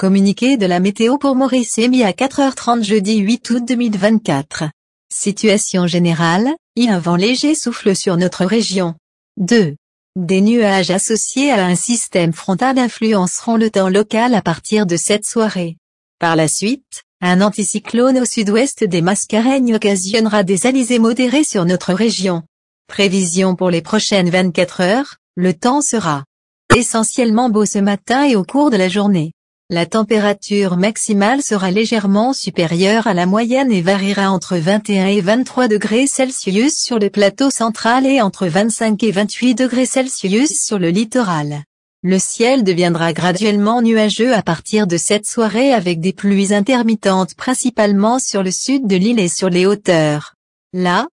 Communiqué de la météo pour Maurice émis à 4h30 jeudi 8 août 2024. Situation générale, il un vent léger souffle sur notre région. 2. Des nuages associés à un système frontal influenceront le temps local à partir de cette soirée. Par la suite, un anticyclone au sud-ouest des Mascareignes occasionnera des alizés modérés sur notre région. Prévision pour les prochaines 24 heures, le temps sera essentiellement beau ce matin et au cours de la journée. La température maximale sera légèrement supérieure à la moyenne et variera entre 21 et 23 degrés Celsius sur le plateau central et entre 25 et 28 degrés Celsius sur le littoral. Le ciel deviendra graduellement nuageux à partir de cette soirée avec des pluies intermittentes principalement sur le sud de l'île et sur les hauteurs. Là,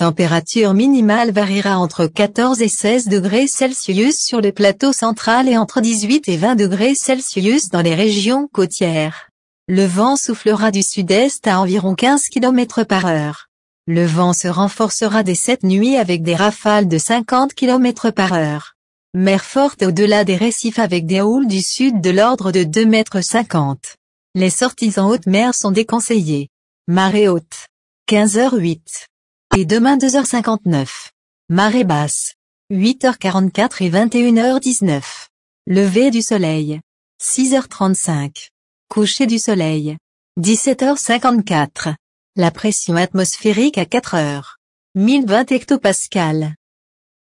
température minimale variera entre 14 et 16 degrés Celsius sur le plateau central et entre 18 et 20 degrés Celsius dans les régions côtières. Le vent soufflera du sud-est à environ 15 km par heure. Le vent se renforcera dès cette nuit avec des rafales de 50 km par heure. Mer forte au-delà des récifs avec des houles du sud de l'ordre de 2 m. Les sorties en haute mer sont déconseillées. Marée haute. 15h08. Et demain 2h59. Marée basse. 8h44 et 21h19. Levé du soleil. 6h35. Coucher du soleil. 17h54. La pression atmosphérique à 4 h 1020 hectopascal.